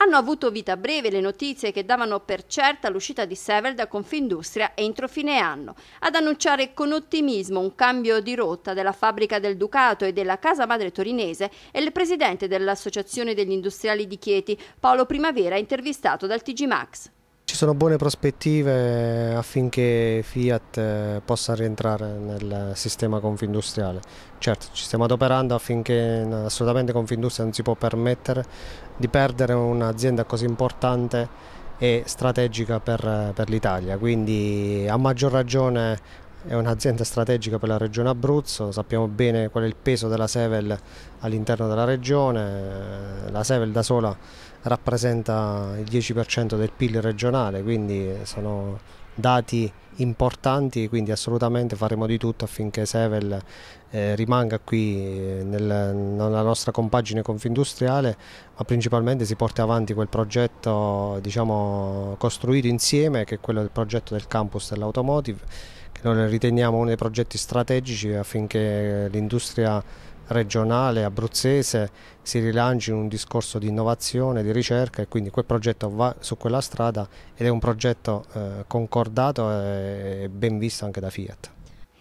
Hanno avuto vita breve le notizie che davano per certa l'uscita di Sever da Confindustria entro fine anno, ad annunciare con ottimismo un cambio di rotta della fabbrica del Ducato e della Casa Madre Torinese e il presidente dell'Associazione degli Industriali di Chieti, Paolo Primavera, intervistato dal TG Max sono buone prospettive affinché Fiat eh, possa rientrare nel sistema Confindustriale. Certo, ci stiamo adoperando affinché assolutamente Confindustria non si può permettere di perdere un'azienda così importante e strategica per, per l'Italia, quindi a maggior ragione è un'azienda strategica per la regione Abruzzo, sappiamo bene qual è il peso della Sevel all'interno della regione, la Sevel da sola rappresenta il 10% del PIL regionale, quindi sono dati importanti, quindi assolutamente faremo di tutto affinché Sevel eh, rimanga qui eh, nel, nella nostra compagine confindustriale, ma principalmente si porti avanti quel progetto diciamo, costruito insieme, che è quello del progetto del campus dell'automotive, che noi riteniamo uno dei progetti strategici affinché l'industria regionale abruzzese si rilanci in un discorso di innovazione, di ricerca e quindi quel progetto va su quella strada ed è un progetto eh, concordato e ben visto anche da Fiat.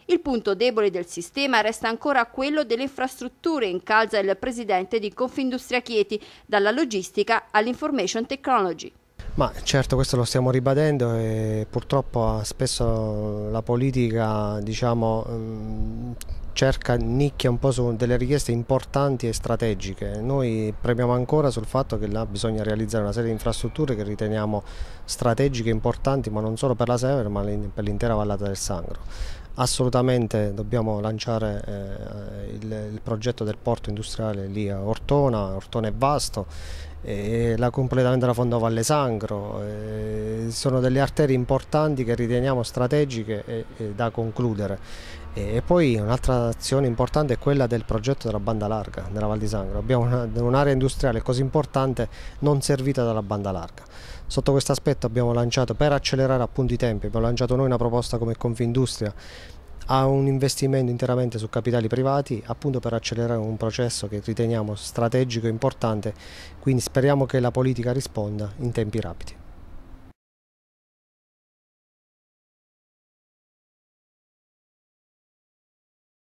Il punto debole del sistema resta ancora quello delle infrastrutture, incalza il presidente di Confindustria Chieti, dalla logistica all'information technology. Ma certo questo lo stiamo ribadendo e purtroppo ah, spesso la politica diciamo, mm, cerca, nicchia un po' su delle richieste importanti e strategiche. Noi premiamo ancora sul fatto che là bisogna realizzare una serie di infrastrutture che riteniamo strategiche e importanti ma non solo per la Severa ma per l'intera vallata del Sangro assolutamente dobbiamo lanciare eh, il, il progetto del porto industriale lì a Ortona, Ortona è vasto, e la completamento della Fonda Valle Sangro, eh, sono delle arterie importanti che riteniamo strategiche e, e da concludere. E, e poi un'altra azione importante è quella del progetto della banda larga della Val di Sangro. Abbiamo un'area industriale così importante non servita dalla banda larga. Sotto questo aspetto abbiamo lanciato, per accelerare appunto i tempi, abbiamo lanciato noi una proposta come Confindustria a un investimento interamente su capitali privati appunto per accelerare un processo che riteniamo strategico e importante, quindi speriamo che la politica risponda in tempi rapidi.